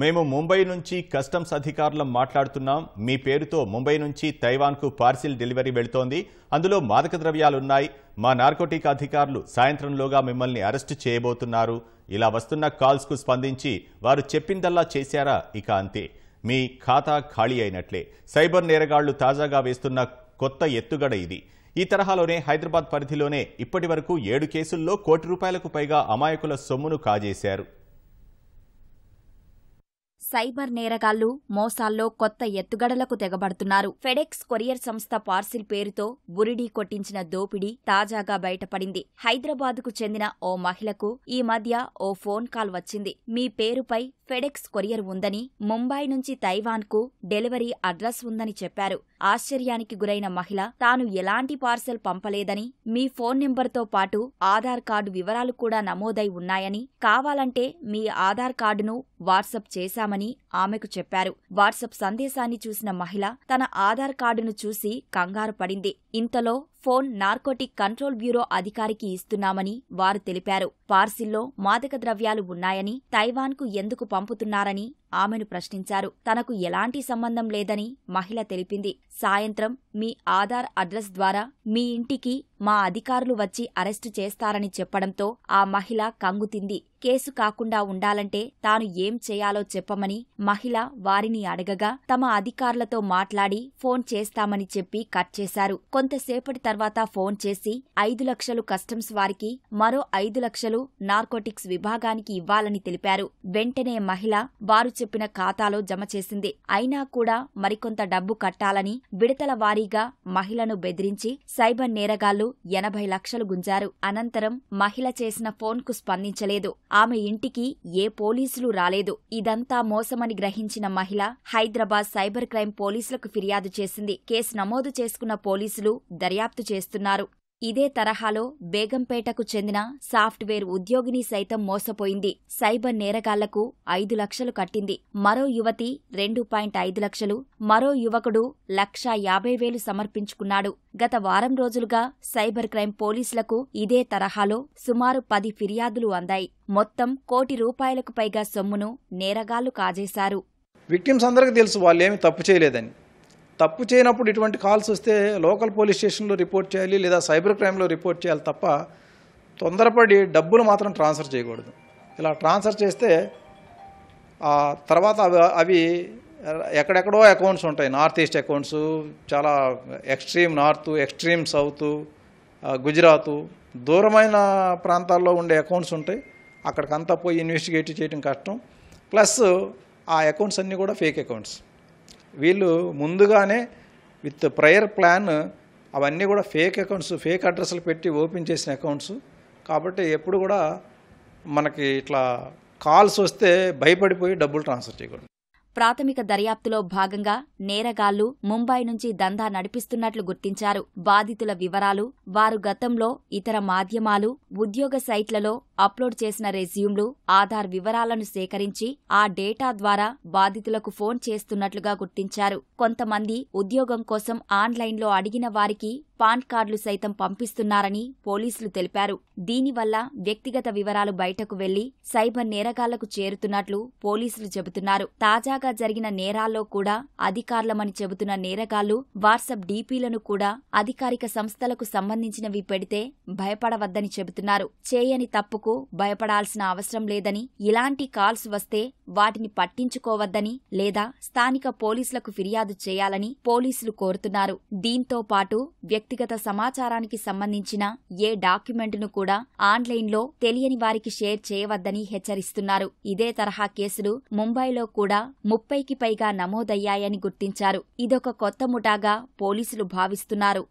మేము ముంబై నుంచి కస్టమ్స్ అధికారులం మాట్లాడుతున్నాం మీ పేరుతో ముంబై నుంచి తైవాన్కు పార్సిల్ డెలివరీ వెళుతోంది అందులో మాదక ద్రవ్యాలున్నాయి మా నార్కోటిక్ అధికారులు సాయంత్రంలోగా మిమ్మల్ని అరెస్ట్ చేయబోతున్నారు ఇలా వస్తున్న కాల్స్కు స్పందించి వారు చెప్పిందల్లా చేశారా ఇక అంతే మీ ఖాతా ఖాళీ అయినట్లే సైబర్ నేరగాళ్లు తాజాగా వేస్తున్న కొత్త ఎత్తుగడ ఇది ఈ తరహాలోనే హైదరాబాద్ పరిధిలోనే ఇప్పటి వరకు ఏడు కేసుల్లో కోటి రూపాయలకు పైగా అమాయకుల సొమ్మును కాజేశారు సైబర్ నేరగాళ్లు మోసాల్లో కొత్త ఎత్తుగడలకు తెగబడుతున్నారు ఫెడెక్స్ కొరియర్ సంస్థ పార్సిల్ పేరుతో బురిడీ కొట్టించిన దోపిడీ తాజాగా బయటపడింది హైదరాబాద్కు చెందిన ఓ మహిళకు ఈ మధ్య ఓ ఫోన్ కాల్ వచ్చింది మీ పేరుపై ఫెడెక్స్ కొరియర్ ఉందని ముంబై నుంచి తైవాన్కు డెలివరీ అడ్రస్ ఉందని చెప్పారు ఆశ్చర్యానికి గురైన మహిళ తాను ఎలాంటి పార్సెల్ పంపలేదని మీ ఫోన్ నెంబర్తో పాటు ఆధార్ కార్డు వివరాలు కూడా నమోదై ఉన్నాయని కావాలంటే మీ ఆధార్ కార్డును వాట్సప్ చేశామని ఆమెకు చెప్పారు వాట్సప్ సందేశాన్ని చూసిన మహిళ తన ఆధార్ కార్డును చూసి కంగారు పడింది ఇంతలో ఫోన్ నార్కోటిక్ కంట్రోల్ బ్యూరో అధికారికి ఇస్తున్నామని వారు తెలిపారు పార్సిల్లో మాదక ద్రవ్యాలు ఉన్నాయని తైవాన్కు ఎందుకు పంపుతున్నారని ఆమెను ప్రశ్నించారు తనకు ఎలాంటి సంబంధం లేదని మహిళ తెలిపింది సాయంత్రం మీ ఆధార్ అడ్రస్ ద్వారా మీ ఇంటికి మా అధికారులు వచ్చి అరెస్టు చేస్తారని చెప్పడంతో ఆ మహిళ కంగుతింది కేసు కాకుండా ఉండాలంటే తాను ఏం చేయాలో చెప్పమని మహిళ వారిని అడగగా తమ అధికారులతో మాట్లాడి ఫోన్ చేస్తామని చెప్పి కట్ చేశారు కొంతసేపటి తర్వాత తర్వాత ఫోన్ చేసి ఐదు లక్షలు కస్టమ్స్ వారికి మరో ఐదు లక్షలు నార్కోటిక్స్ విభాగానికి ఇవ్వాలని తెలిపారు వెంటనే మహిళ వారు చెప్పిన ఖాతాలో జమ చేసింది అయినా కూడా మరికొంత డబ్బు కట్టాలని విడతల వారీగా మహిళను బెదిరించి సైబర్ నేరగాళ్లు ఎనభై లక్షలు గుంజారు అనంతరం మహిళ చేసిన ఫోన్కు స్పందించలేదు ఆమె ఇంటికి ఏ పోలీసులు రాలేదు ఇదంతా మోసమని గ్రహించిన మహిళ హైదరాబాద్ సైబర్ క్రైమ్ పోలీసులకు ఫిర్యాదు చేసింది కేసు నమోదు చేసుకున్న పోలీసులు దర్యాప్తు దర్యాప్తు చేస్తున్నారు ఇదే తరహాలో బేగంపేటకు చెందిన సాఫ్ట్వేర్ ఉద్యోగిని సైతం మోసపోయింది సైబర్ నేరగాళ్లకు ఐదు లక్షలు కట్టింది మరో యువతి రెండు పాయింట్ ఐదు లక్షలు మరో యువకుడు లక్షా యాభై వేలు సమర్పించుకున్నాడు గత వారం రోజులుగా సైబర్ క్రైమ్ పోలీసులకు ఇదే తరహాలో సుమారు పది ఫిర్యాదులు అందాయి మొత్తం కోటి రూపాయలకు పైగా సొమ్మును నేరగాళ్లు కాజేశారు విక్టిమ్స్ అందరికీ తెలుసు తప్పు చేయలేదని తప్పు చేయనప్పుడు ఇటువంటి కాల్స్ వస్తే లోకల్ పోలీస్ స్టేషన్లో రిపోర్ట్ చేయాలి లేదా సైబర్ క్రైమ్లో రిపోర్ట్ చేయాలి తప్ప తొందరపడి డబ్బులు మాత్రం ట్రాన్స్ఫర్ చేయకూడదు ఇలా ట్రాన్స్ఫర్ చేస్తే ఆ తర్వాత అవి ఎక్కడెక్కడో అకౌంట్స్ ఉంటాయి నార్త్ ఈస్ట్ అకౌంట్స్ చాలా extreme north extreme south Gujarat దూరమైన ప్రాంతాల్లో ఉండే అకౌంట్స్ ఉంటాయి అక్కడికంతా పోయి ఇన్వెస్టిగేట్ చేయడం కష్టం ప్లస్ ఆ అకౌంట్స్ అన్నీ కూడా ఫేక్ అకౌంట్స్ వీళ్ళు ముందుగానే విత్ ప్రయర్ ప్లాన్ అవన్నీ కూడా ఫేక్ అకౌంట్స్ ఫేక్ అడ్రస్లు పెట్టి ఓపెన్ చేసిన అకౌంట్స్ కాబట్టి ఎప్పుడు కూడా మనకి ఇట్లా కాల్స్ వస్తే భయపడిపోయి డబ్బులు ట్రాన్స్ఫర్ చేయకూడదు ప్రాథమిక దర్యాప్తులో భాగంగా నేరగాళ్లు ముంబై నుంచి దందా నడిపిస్తున్నట్లు గుర్తించారు బాధితుల వివరాలు వారు గతంలో ఇతర మాధ్యమాలు ఉద్యోగ సైట్లలో అప్లోడ్ చేసిన రెజ్యూమ్లు ఆధార్ వివరాలను సేకరించి ఆ డేటా ద్వారా బాధితులకు ఫోన్ చేస్తున్నట్లుగా గుర్తించారు కొంతమంది ఉద్యోగం కోసం ఆన్లైన్లో అడిగిన వారికి పాన్ కార్డులు సైతం పంపిస్తున్నారని పోలీసులు తెలిపారు దీనివల్ల వ్యక్తిగత వివరాలు బయటకు వెళ్లి సైబర్ నేరగాళ్లకు చేరుతున్నట్లు పోలీసులు చెబుతున్నారు తాజాగా తాజాగా జరిగిన నేరాల్లో కూడా అధికారులమని చెబుతున్న నేరగాళ్లు వాట్సాప్ డీపీలను కూడా అధికారిక సంస్థలకు సంబంధించినవి పెడితే భయపడవద్దని చెబుతున్నారు చేయని తప్పుకు భయపడాల్సిన అవసరం లేదని ఇలాంటి కాల్స్ వస్తే వాటిని పట్టించుకోవద్దని లేదా స్థానిక పోలీసులకు ఫిర్యాదు చేయాలని పోలీసులు కోరుతున్నారు దీంతో పాటు వ్యక్తిగత సమాచారానికి సంబంధించిన ఏ డాక్యుమెంటును కూడా ఆన్లైన్లో తెలియని వారికి షేర్ చేయవద్దని హెచ్చరిస్తున్నారు ఇదే తరహా కేసులు ముంబైలో కూడా ముప్పైకి పైగా నమోదయ్యాయని గుర్తించారు ఇదొక కొత్త ముఠాగా పోలీసులు భావిస్తున్నారు